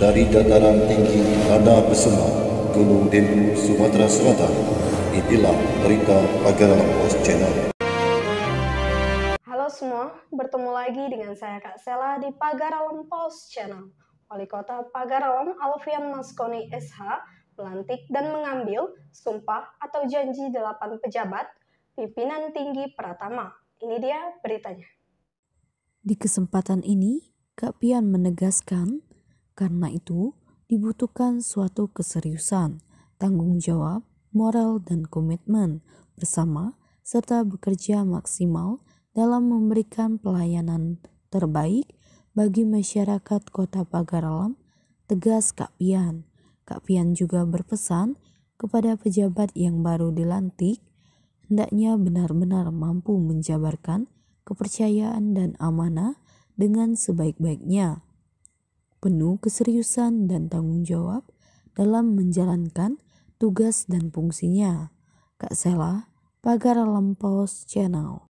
dari dataran tinggi Tanah Besema, Gunung Dendu, Sumatera Selatan. Itulah berita Pagarawan Post Channel. Halo semua, bertemu lagi dengan saya Kak Sela di Pagarawan Post Channel. Wali Kota Alam Alfian Maskoni SH melantik dan mengambil sumpah atau janji delapan pejabat pimpinan tinggi Pratama. Ini dia beritanya. Di kesempatan ini, Kak Pian menegaskan karena itu, dibutuhkan suatu keseriusan, tanggung jawab, moral, dan komitmen bersama serta bekerja maksimal dalam memberikan pelayanan terbaik bagi masyarakat Kota Pagar Alam, tegas Kak Pian. Kak Pian juga berpesan kepada pejabat yang baru dilantik, hendaknya benar-benar mampu menjabarkan kepercayaan dan amanah dengan sebaik-baiknya penuh keseriusan dan tanggung jawab dalam menjalankan tugas dan fungsinya. Kak Sela, Pagar Lempos Channel.